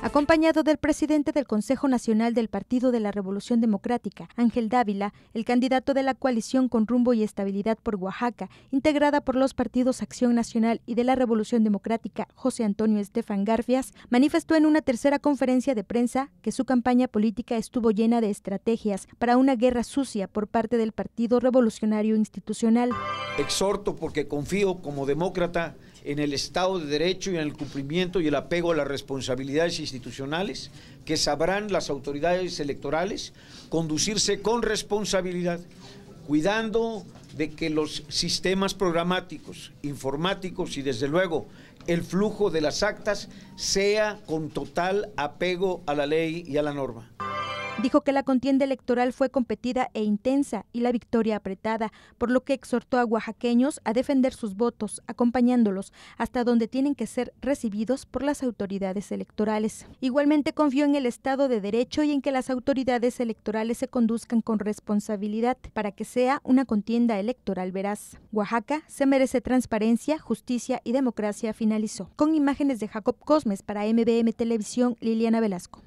Acompañado del presidente del Consejo Nacional del Partido de la Revolución Democrática, Ángel Dávila, el candidato de la coalición con rumbo y estabilidad por Oaxaca, integrada por los partidos Acción Nacional y de la Revolución Democrática, José Antonio Estefan Garfias, manifestó en una tercera conferencia de prensa que su campaña política estuvo llena de estrategias para una guerra sucia por parte del Partido Revolucionario Institucional. Exhorto porque confío como demócrata en el Estado de Derecho y en el cumplimiento y el apego a las responsabilidades institucionales que sabrán las autoridades electorales conducirse con responsabilidad, cuidando de que los sistemas programáticos, informáticos y desde luego el flujo de las actas sea con total apego a la ley y a la norma. Dijo que la contienda electoral fue competida e intensa y la victoria apretada, por lo que exhortó a oaxaqueños a defender sus votos, acompañándolos hasta donde tienen que ser recibidos por las autoridades electorales. Igualmente confió en el Estado de Derecho y en que las autoridades electorales se conduzcan con responsabilidad para que sea una contienda electoral veraz. Oaxaca se merece transparencia, justicia y democracia, finalizó. Con imágenes de Jacob Cosmes para MBM Televisión, Liliana Velasco.